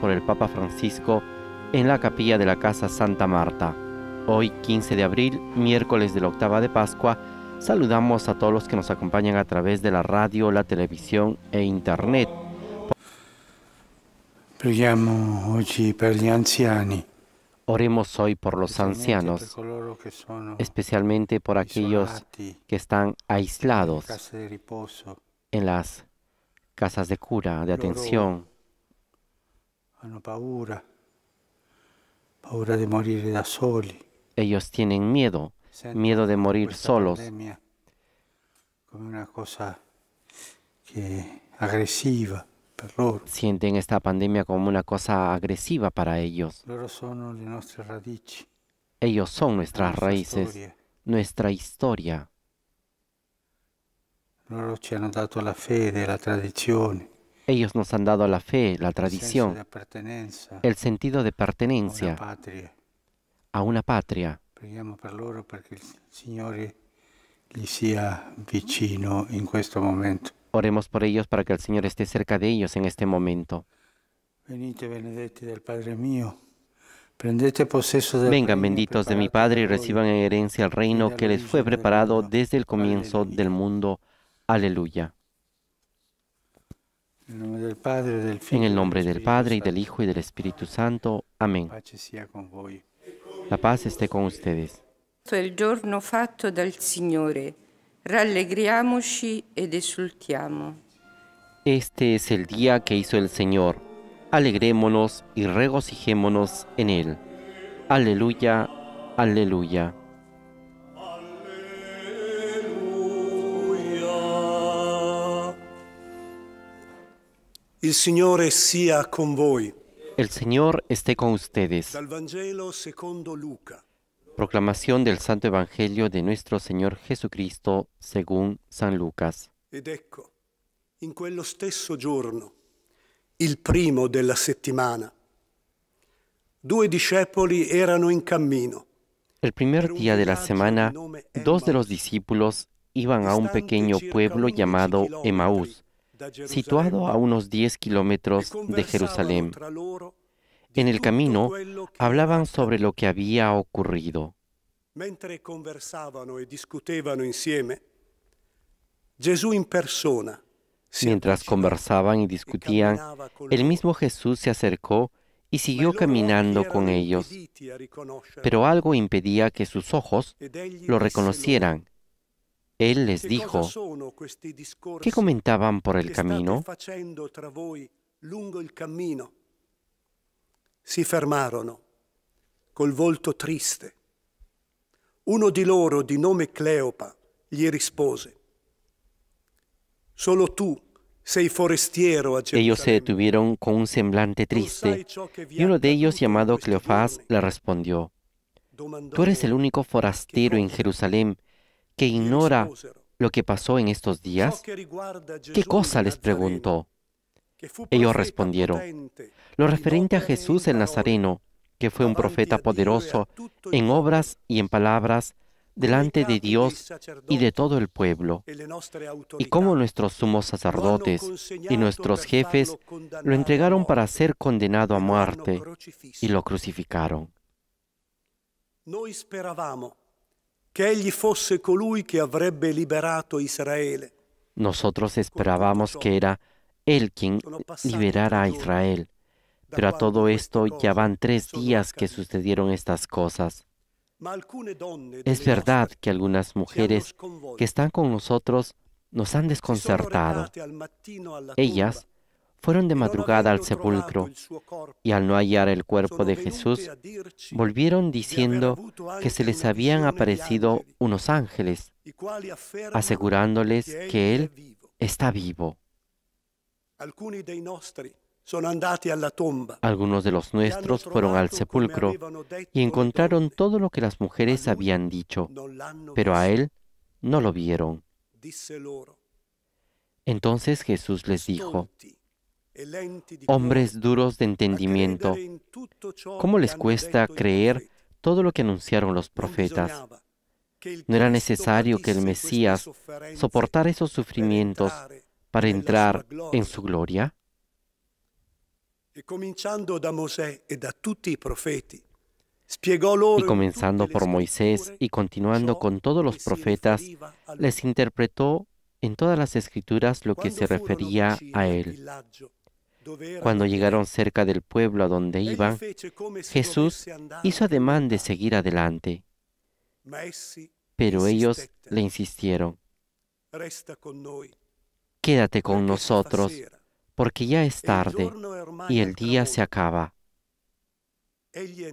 por el Papa Francisco en la capilla de la Casa Santa Marta. Hoy 15 de abril, miércoles de la octava de Pascua, saludamos a todos los que nos acompañan a través de la radio, la televisión e internet. Oremos hoy por los ancianos, especialmente por aquellos que están aislados en las casas de cura, de atención paura. Paura di morire da Ellos tienen miedo, miedo de morir solos. Como una cosa agresiva. Sienten esta pandemia como una cosa agresiva para ellos. Ellos son nuestras raíces, nuestra historia. Loro ci hanno dato la fede, la tradizione. Ellos nos han dado la fe, la tradición, el sentido de pertenencia a una patria. Oremos por ellos para que el Señor esté cerca de ellos en este momento. Este Vengan benditos de mi Padre y reciban en herencia el reino que les fue preparado desde el comienzo del mundo. Aleluya. En el nombre del Padre, del y del Hijo y del Espíritu Santo. Amén. La paz esté con ustedes. Este es el día que hizo el Señor. Alegrémonos y regocijémonos en él. Aleluya, aleluya. El Señor con voi. El Señor esté con ustedes. Proclamación del Santo Evangelio de nuestro Señor Jesucristo según San Lucas. Ed ecco, in quello stesso giorno, il primo della settimana, due discepoli erano in cammino. El primer día de la semana, dos de los discípulos iban a un pequeño pueblo llamado Emmaús situado a unos 10 kilómetros de Jerusalén. En el camino hablaban sobre lo que había ocurrido. Mientras conversaban y e discutían, el mismo Jesús se acercó y siguió caminando con ellos. Pero algo impedía que sus ojos lo reconocieran él les dijo, ¿qué comentaban por el camino? Si fermaron col volto triste. Uno di loro, di nome Cleopa, gli rispose, solo tu sei forestiero a Ellos se detuvieron con un semblante triste, y uno de ellos, llamado Cleofás, le respondió, Tú eres el único forastero en Jerusalén que ignora lo que pasó en estos días? ¿Qué cosa les preguntó? Ellos respondieron, lo referente a Jesús el Nazareno, que fue un profeta poderoso en obras y en palabras delante de Dios y de todo el pueblo, y cómo nuestros sumos sacerdotes y nuestros jefes lo entregaron para ser condenado a muerte y lo crucificaron que fosse colui que avrebbe liberato Israele. Nosotros esperábamos que era Él quien liberara a Israel, pero a todo esto ya van tres días que sucedieron estas cosas. Es verdad que algunas mujeres que están con nosotros nos han desconcertado. Ellas fueron de madrugada al sepulcro y al no hallar el cuerpo de Jesús, volvieron diciendo que se les habían aparecido unos ángeles, asegurándoles que Él está vivo. Algunos de los nuestros fueron al sepulcro y encontraron todo lo que las mujeres habían dicho, pero a Él no lo vieron. Entonces Jesús les dijo, e hombres duros de entendimiento. ¿Cómo les cuesta creer todo lo que anunciaron los profetas? No era necesario que el Mesías soportara esos sufrimientos para entrar en su gloria. E e y comenzando por Moisés y continuando con todos los profetas, les interpretó en todas las escrituras lo que se refería a él. Cuando llegaron cerca del pueblo a donde iban, Jesús hizo ademán de seguir adelante. Pero ellos le insistieron, quédate con nosotros, porque ya es tarde y el día se acaba. Él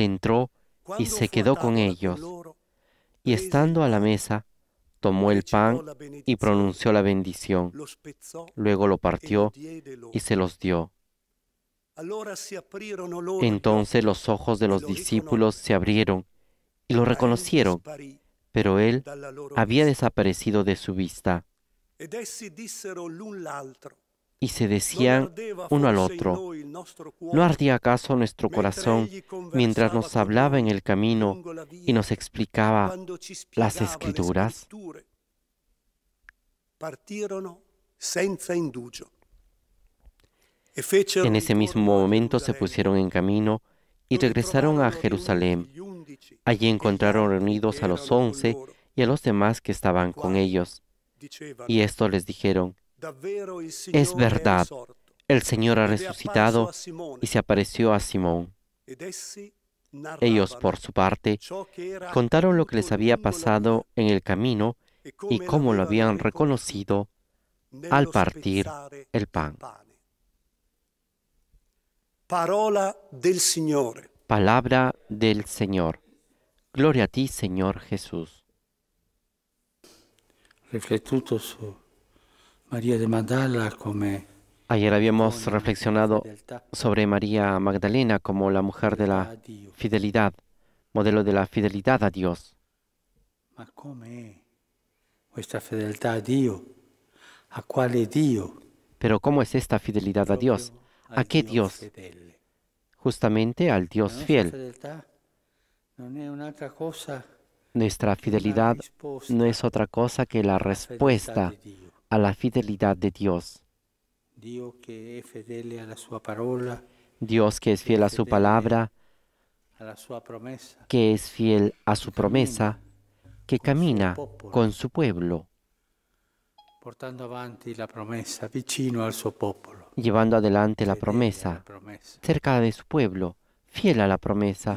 entró y se quedó con ellos, y estando a la mesa, tomó el pan y pronunció la bendición, luego lo partió y se los dio. Entonces los ojos de los discípulos se abrieron y lo reconocieron, pero él había desaparecido de su vista y se decían uno al otro, ¿no ardía acaso nuestro corazón mientras nos hablaba en el camino y nos explicaba las escrituras? En ese mismo momento se pusieron en camino y regresaron a Jerusalén. Allí encontraron reunidos a los once y a los demás que estaban con ellos. Y esto les dijeron, es verdad, el Señor ha resucitado y se apareció a Simón. Ellos, por su parte, contaron lo que les había pasado en el camino y cómo lo habían reconocido al partir el pan. Palabra del Señor. Palabra del Señor. Gloria a ti, Señor Jesús. Ayer habíamos reflexionado sobre María Magdalena como la mujer de la fidelidad, modelo de la fidelidad a Dios. Pero ¿cómo es esta fidelidad a Dios? ¿A qué Dios? Justamente al Dios fiel. Nuestra fidelidad no es otra cosa que la respuesta a la fidelidad de Dios. Dios que es fiel a su palabra, que es fiel a su promesa, que camina con su pueblo, llevando adelante la promesa, cerca de su pueblo, fiel a la promesa.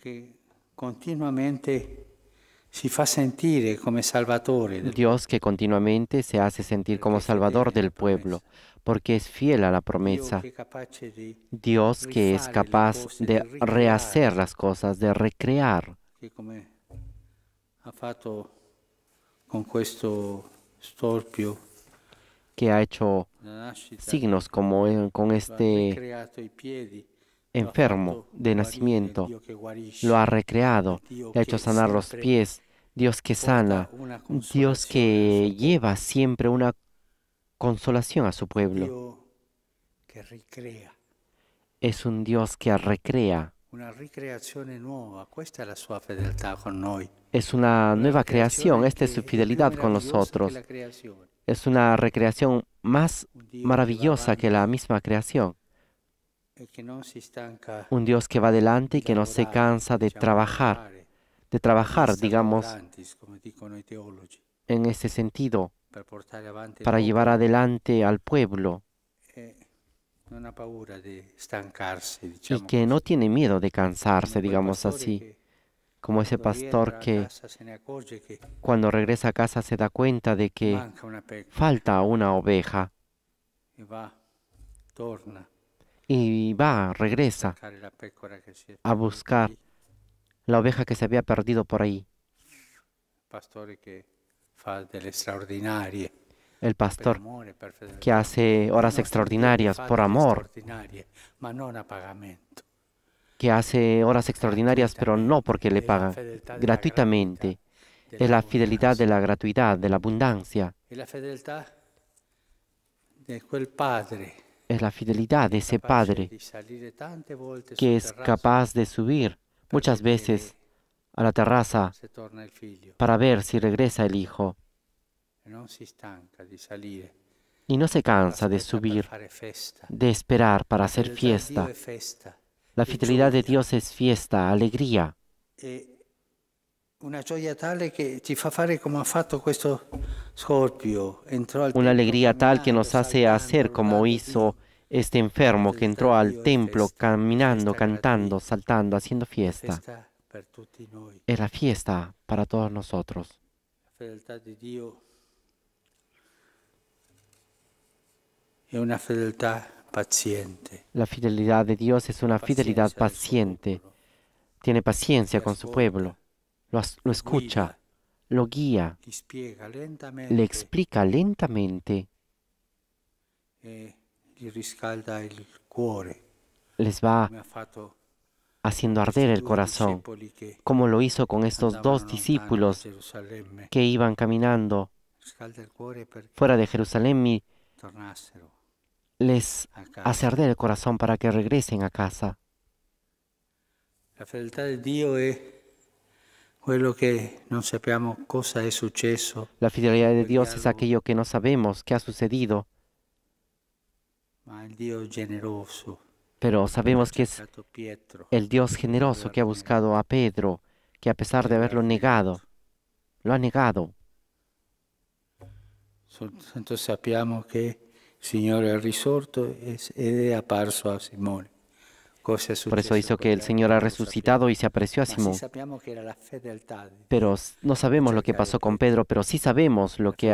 que continuamente eh, Dios que continuamente se hace sentir como Salvador del pueblo, porque es fiel a la promesa. Dios que es capaz de rehacer las cosas, de recrear. Que ha hecho signos como con este enfermo de nacimiento. Lo ha recreado, le ha hecho sanar los pies, Dios que sana, Dios que lleva siempre una consolación a su pueblo. Es un Dios que recrea. Es una nueva creación, esta es su fidelidad con nosotros. Es una recreación más maravillosa que la misma creación. Un Dios que va adelante y que no se cansa de trabajar de trabajar, digamos, en ese sentido, para llevar adelante al pueblo eh, y que no tiene miedo de cansarse, digamos así, como ese pastor que cuando regresa a casa se da cuenta de que falta una oveja y va, regresa a buscar la oveja que se había perdido por ahí. El pastor que hace horas extraordinarias por amor, que hace horas extraordinarias pero no porque le pagan, gratuitamente. Es la fidelidad de la gratuidad, de la abundancia. Es la fidelidad de ese Padre que es capaz de subir muchas veces a la terraza para ver si regresa el hijo. Y no se cansa de subir, de esperar para hacer fiesta. La fidelidad de Dios es fiesta, alegría. Eh, una alegría tal que nos hace hacer como hizo este enfermo que entró al templo caminando, cantando, saltando, haciendo fiesta. Era fiesta para todos nosotros. La fidelidad de Dios es una fidelidad paciente. Tiene paciencia con su pueblo. Lo, lo escucha, lo guía, le explica lentamente eh, les va haciendo arder el corazón, como lo hizo con estos dos discípulos que iban caminando fuera de Jerusalén y les hace arder el corazón para que regresen a casa. La fidelidad de Dios es cosa successo. La fidelidad de Dios es aquello que no sabemos qué ha sucedido pero sabemos que es el Dios generoso que ha buscado a Pedro, que a pesar de haberlo negado, lo ha negado. Entonces Por eso hizo que el Señor ha resucitado y se apreció a Simón. Pero no sabemos lo que pasó con Pedro, pero sí sabemos lo que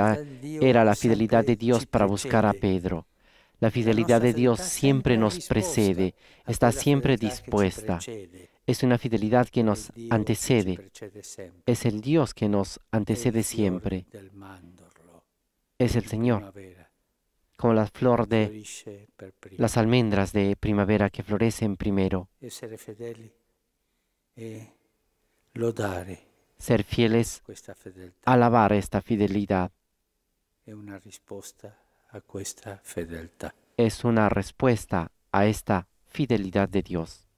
era la fidelidad de Dios para buscar a Pedro. La fidelidad de Dios siempre nos precede, está siempre dispuesta. Es una fidelidad que nos antecede. Es el Dios que nos antecede siempre. Es el Señor, como la flor de las almendras de primavera que florecen primero. E Ser fieles, alabar esta fidelidad. Es una respuesta a Es una respuesta a esta fidelidad de Dios.